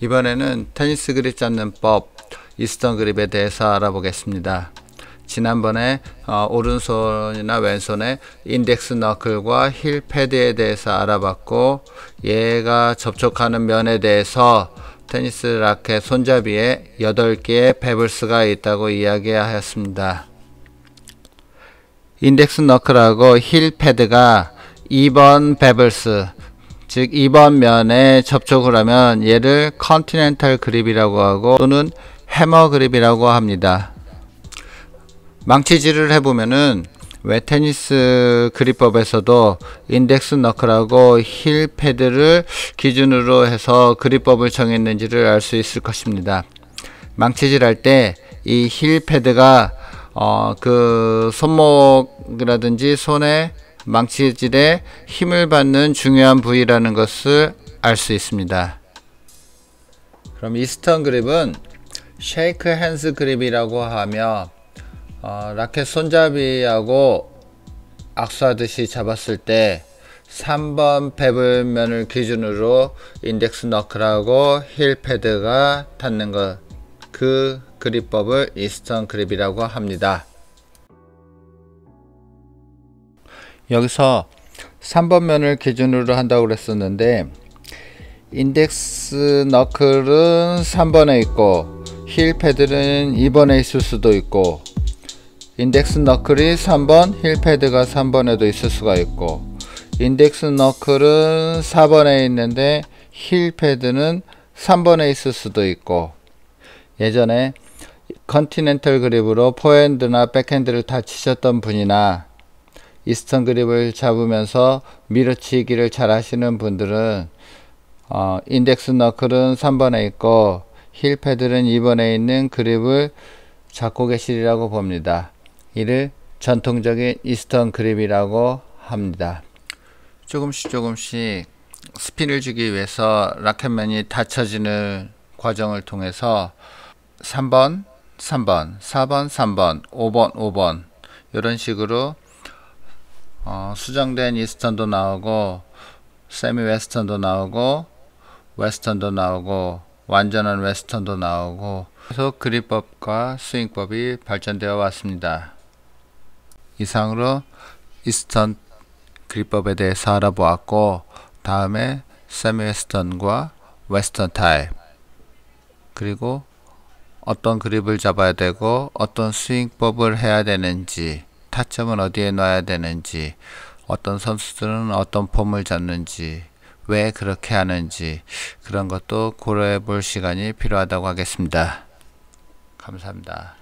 이번에는 테니스 그립 잡는 법 이스턴 그립에 대해서 알아보겠습니다. 지난번에 어, 오른손이나 왼손에 인덱스 너클과 힐 패드에 대해서 알아봤고 얘가 접촉하는 면에 대해서 테니스 라켓 손잡이에 8개의 페블스가 있다고 이야기하였습니다. 인덱스 너클하고 힐 패드가 2번 베블스 즉 2번 면에 접촉을 하면 얘를 컨티넨탈 그립이라고 하고 또는 해머 그립이라고 합니다. 망치질을 해보면은 왜 테니스 그립법에서도 인덱스 너클하고 힐 패드를 기준으로 해서 그립법을 정했는지를 알 수 있을 것입니다. 망치질 할 때 이 힐 패드가 어, 그 손목이라든지 손에 망치질에 힘을 받는 중요한 부위라는 것을 알 수 있습니다. 그럼 이스턴 그립은 쉐이크 핸스 그립이라고 하며 어, 라켓 손잡이하고 악수하듯이 잡았을 때 3번 배블면을 기준으로 인덱스 너클하고 힐 패드가 닿는 것 그 그립법을 이스턴 그립이라고 합니다. 여기서 3번 면을 기준으로 한다고 그랬었는데 인덱스 너클은 3번에 있고 힐 패드는 2번에 있을 수도 있고 인덱스 너클이 3번, 힐 패드가 3번에도 있을 수가 있고 인덱스 너클은 4번에 있는데 힐 패드는 3번에 있을 수도 있고 예전에 컨티넨털 그립으로 포핸드나 백핸드를 다 치셨던 분이나 이스턴 그립을 잡으면서 밀어치기를 잘 하시는 분들은 어, 인덱스 너클은 3번에 있고 힐 패들은 2번에 있는 그립을 잡고 계시리라고 봅니다. 이를 전통적인 이스턴 그립이라고 합니다. 조금씩 조금씩 스피을 주기 위해서 라켓맨이 닫혀지는 과정을 통해서 3번, 3번, 4번, 3번, 5번, 5번 이런 식으로 어, 수정된 이스턴도 나오고 세미 웨스턴도 나오고 웨스턴도 나오고 완전한 웨스턴도 나오고 계속 그립법과 스윙법이 발전되어 왔습니다. 이상으로 이스턴 그립법에 대해서 알아보았고 다음에 세미 웨스턴과 웨스턴 타입 그리고 어떤 그립을 잡아야 되고 어떤 스윙법을 해야 되는지 타점은 어디에 놔야 되는지, 어떤 선수들은 어떤 폼을 잡는지, 왜 그렇게 하는지 그런 것도 고려해 볼 시간이 필요하다고 하겠습니다. 감사합니다.